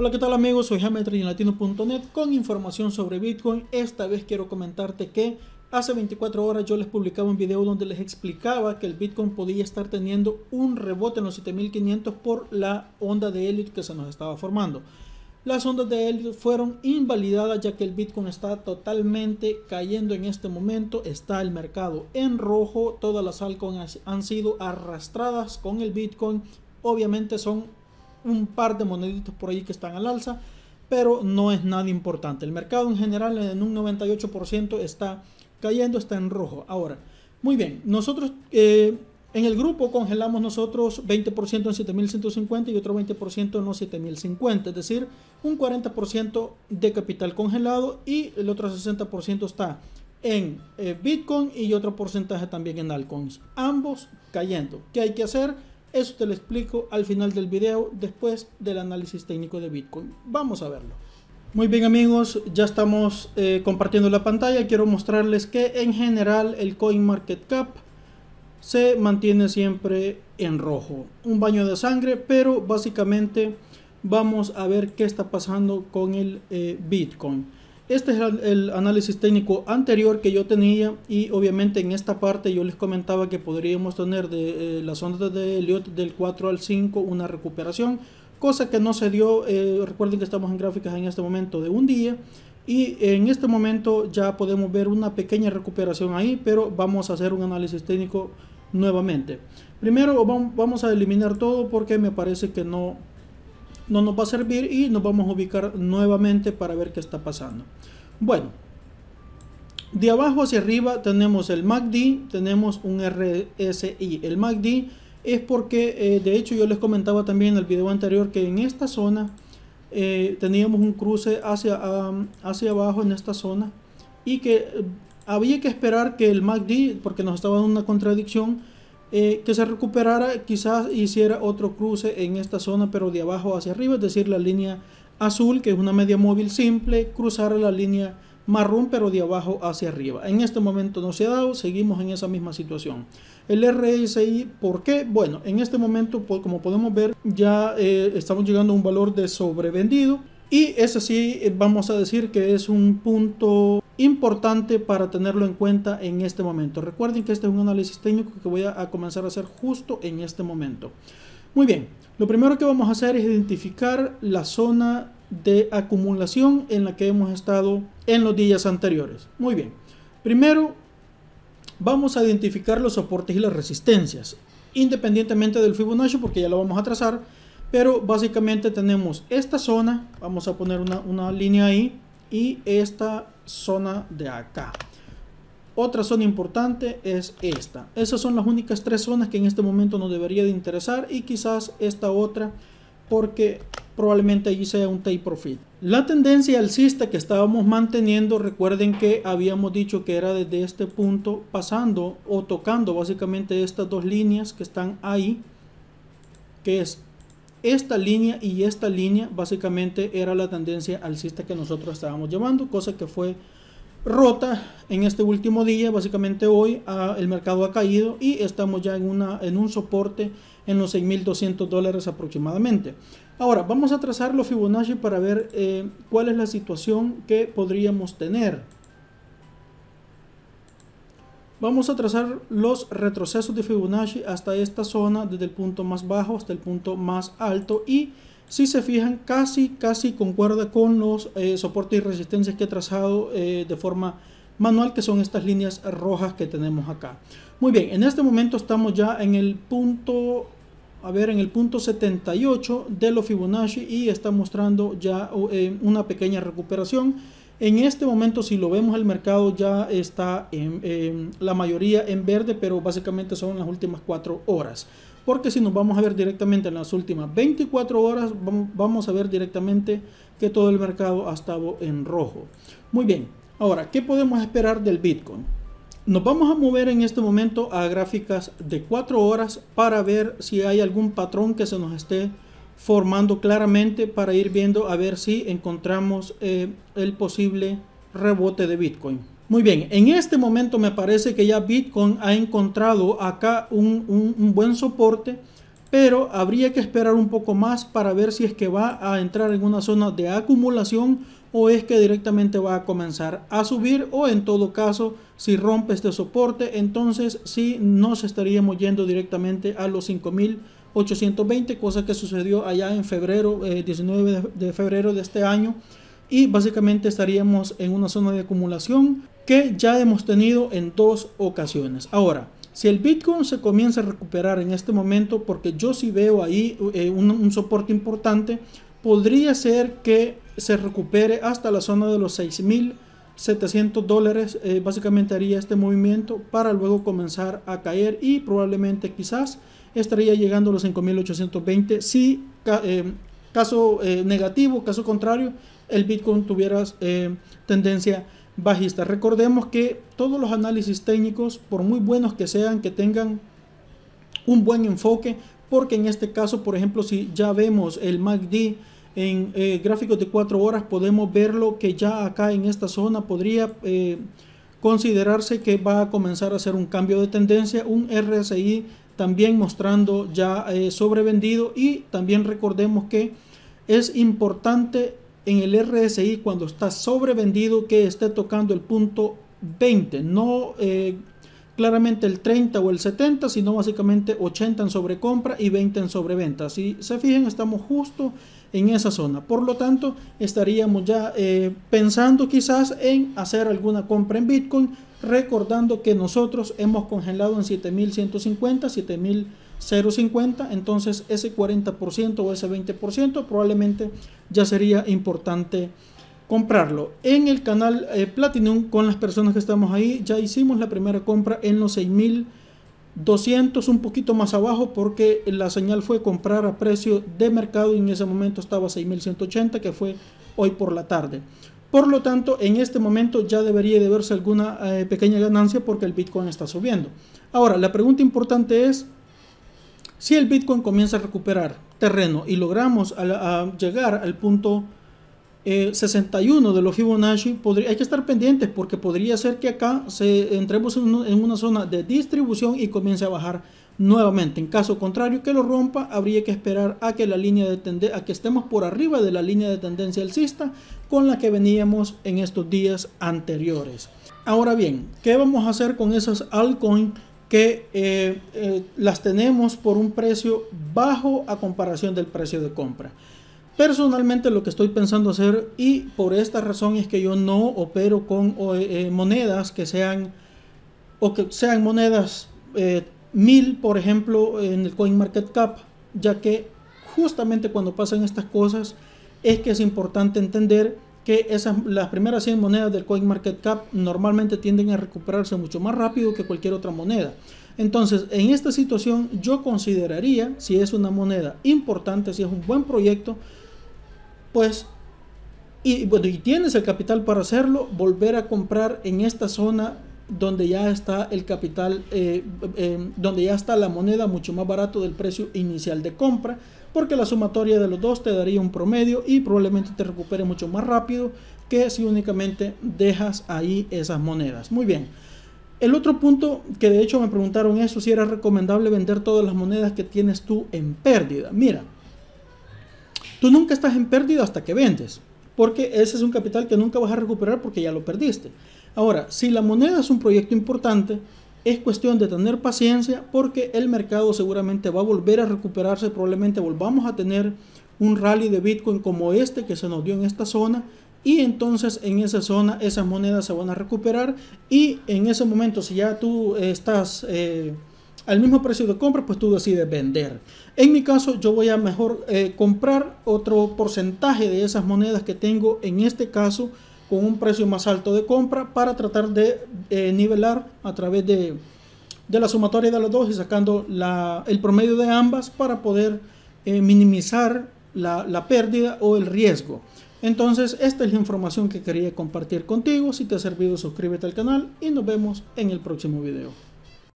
Hola, ¿qué tal amigos? Soy Jametri en latino.net con información sobre Bitcoin. Esta vez quiero comentarte que hace 24 horas yo les publicaba un video donde les explicaba que el Bitcoin podía estar teniendo un rebote en los 7500 por la onda de élite que se nos estaba formando. Las ondas de Elliot fueron invalidadas ya que el Bitcoin está totalmente cayendo en este momento. Está el mercado en rojo. Todas las altcoins han sido arrastradas con el Bitcoin obviamente son un par de moneditos por ahí que están al alza, pero no es nada importante. El mercado en general en un 98% está cayendo, está en rojo. Ahora, muy bien, nosotros eh, en el grupo congelamos nosotros 20% en 7.150 y otro 20% en los 7.050, es decir, un 40% de capital congelado y el otro 60% está en eh, Bitcoin y otro porcentaje también en altcoins. Ambos cayendo. ¿Qué hay que hacer? Eso te lo explico al final del video después del análisis técnico de Bitcoin. Vamos a verlo. Muy bien amigos, ya estamos eh, compartiendo la pantalla. Quiero mostrarles que en general el CoinMarketCap se mantiene siempre en rojo. Un baño de sangre, pero básicamente vamos a ver qué está pasando con el eh, Bitcoin. Este es el análisis técnico anterior que yo tenía y obviamente en esta parte yo les comentaba que podríamos tener de eh, las ondas de Elliot del 4 al 5 una recuperación, cosa que no se dio, eh, recuerden que estamos en gráficas en este momento de un día y en este momento ya podemos ver una pequeña recuperación ahí, pero vamos a hacer un análisis técnico nuevamente. Primero vamos a eliminar todo porque me parece que no no nos va a servir y nos vamos a ubicar nuevamente para ver qué está pasando. Bueno, de abajo hacia arriba tenemos el MACD, tenemos un RSI. El MACD es porque, eh, de hecho yo les comentaba también en el video anterior que en esta zona eh, teníamos un cruce hacia, hacia abajo en esta zona y que eh, había que esperar que el MACD, porque nos estaba dando una contradicción, eh, que se recuperara, quizás hiciera otro cruce en esta zona, pero de abajo hacia arriba, es decir, la línea azul, que es una media móvil simple, cruzara la línea marrón, pero de abajo hacia arriba. En este momento no se ha dado, seguimos en esa misma situación. El RSI, ¿por qué? Bueno, en este momento, como podemos ver, ya eh, estamos llegando a un valor de sobrevendido. Y ese sí, eh, vamos a decir que es un punto importante para tenerlo en cuenta en este momento. Recuerden que este es un análisis técnico que voy a, comenzar a hacer justo en este momento. Muy bien, lo primero que vamos a hacer es identificar la zona de acumulación en la que hemos estado en los días anteriores. Muy bien, primero vamos a identificar los soportes y las resistencias, independientemente del Fibonacci porque ya lo vamos a trazar, pero básicamente tenemos esta zona, vamos a poner una, una línea ahí, y esta zona de acá. Otra zona importante es esta. Esas son las únicas tres zonas que en este momento nos debería de interesar y quizás esta otra porque probablemente allí sea un take profit. La tendencia alcista que estábamos manteniendo, recuerden que habíamos dicho que era desde este punto pasando o tocando básicamente estas dos líneas que están ahí, que es esta línea y esta línea básicamente era la tendencia alcista que nosotros estábamos llevando, cosa que fue rota en este último día, básicamente hoy ah, el mercado ha caído y estamos ya en, una, en un soporte en los 6.200 dólares aproximadamente. Ahora, vamos a trazar los Fibonacci para ver eh, cuál es la situación que podríamos tener. Vamos a trazar los retrocesos de Fibonacci hasta esta zona, desde el punto más bajo hasta el punto más alto y si se fijan casi casi concuerda con los eh, soportes y resistencias que he trazado eh, de forma manual que son estas líneas rojas que tenemos acá. Muy bien, en este momento estamos ya en el punto a ver, en el punto 78 de los Fibonacci y está mostrando ya eh, una pequeña recuperación en este momento, si lo vemos, el mercado ya está en, la mayoría en verde, pero básicamente son las últimas 4 horas. Porque si nos vamos a ver directamente en las últimas 24 horas, vamos a ver directamente que todo el mercado ha estado en rojo. Muy bien, ahora, ¿qué podemos esperar del Bitcoin? Nos vamos a mover en este momento a gráficas de 4 horas para ver si hay algún patrón que se nos esté formando claramente para ir viendo a ver si encontramos eh, el posible rebote de Bitcoin. Muy bien, en este momento me parece que ya Bitcoin ha encontrado acá un, un buen soporte, pero habría que esperar un poco más para ver si es que va a entrar en una zona de acumulación o es que directamente va a comenzar a subir o en todo caso si rompe este soporte entonces sí nos estaríamos yendo directamente a los 5000 820, cosa que sucedió allá en febrero, 19 eh, de febrero de este año. Y básicamente estaríamos en una zona de acumulación que ya hemos tenido en dos ocasiones. Ahora, si el Bitcoin se comienza a recuperar en este momento, porque yo sí veo ahí eh, un, soporte importante, podría ser que se recupere hasta la zona de los 6.700 dólares. Eh, básicamente haría este movimiento para luego comenzar a caer y probablemente quizás estaría llegando a los 5.820 si eh, caso eh, negativo, caso contrario, el Bitcoin tuviera eh, tendencia bajista. Recordemos que todos los análisis técnicos, por muy buenos que sean, que tengan un buen enfoque, porque en este caso, por ejemplo, si ya vemos el MACD en gráficos de 4 horas, podemos verlo que ya acá en esta zona podría considerarse que va a comenzar a hacer un cambio de tendencia, un RSI también mostrando ya eh, sobrevendido y también recordemos que es importante en el RSI cuando está sobrevendido que esté tocando el punto 20, no eh, claramente el 30 o el 70, sino básicamente 80 en sobrecompra y 20 en sobreventa. Si se fijan, estamos justo en esa zona. Por lo tanto, estaríamos ya eh, pensando quizás en hacer alguna compra en Bitcoin recordando que nosotros hemos congelado en 7150, 7050, entonces ese 40% o ese 20% probablemente ya sería importante comprarlo. En el canal eh, Platinum con las personas que estamos ahí ya hicimos la primera compra en los 6200, un poquito más abajo porque la señal fue comprar a precio de mercado y en ese momento estaba 6180 que fue hoy por la tarde. Por lo tanto, en este momento ya debería de verse alguna eh, pequeña ganancia porque el Bitcoin está subiendo. Ahora, la pregunta importante es, si el Bitcoin comienza a recuperar terreno y logramos llegar al punto 61 eh, de los Fibonacci, podría, hay que estar pendientes porque podría ser que acá se, entremos en una zona de distribución y comience a bajar Nuevamente, en caso contrario que lo rompa, habría que esperar a que, la línea de a que estemos por arriba de la línea de tendencia alcista con la que veníamos en estos días anteriores. Ahora bien, ¿qué vamos a hacer con esas altcoins que eh, eh, las tenemos por un precio bajo a comparación del precio de compra? Personalmente lo que estoy pensando hacer y por esta razón es que yo no opero con eh, monedas que sean o que sean monedas mil, por ejemplo, en el CoinMarketCap, ya que justamente cuando pasan estas cosas es que es importante entender que esas, las primeras 100 monedas del CoinMarketCap normalmente tienden a recuperarse mucho más rápido que cualquier otra moneda. Entonces, en esta situación yo consideraría, si es una moneda importante, si es un buen proyecto, pues, y, bueno, y tienes el capital para hacerlo, volver a comprar en esta zona donde ya está el capital, eh, em, donde ya está la moneda mucho más barato del precio inicial de compra, porque la sumatoria de los dos te daría un promedio y probablemente te recupere mucho más rápido que si únicamente dejas ahí esas monedas. Muy bien. El otro punto que de hecho me preguntaron eso, si era recomendable vender todas las monedas que tienes tú en pérdida. Mira, tú nunca estás en pérdida hasta que vendes porque ese es un capital que nunca vas a recuperar porque ya lo perdiste. Ahora, si la moneda es un proyecto importante, es cuestión de tener paciencia porque el mercado seguramente va a volver a recuperarse, probablemente volvamos a tener un rally de Bitcoin como este que se nos dio en esta zona y entonces en esa zona esas monedas se van a recuperar y en ese momento si ya tú estás... Eh, al mismo precio de compra, pues tú decides vender. En mi caso, yo voy a mejor eh, comprar otro porcentaje de esas monedas que tengo en este caso con un precio más alto de compra para tratar de eh, nivelar a través de, la sumatoria de las dos y sacando el promedio de ambas para poder eh, minimizar la, la pérdida o el riesgo. Entonces, esta es la información que quería compartir contigo. Si te ha servido, suscríbete al canal y nos vemos en el próximo video.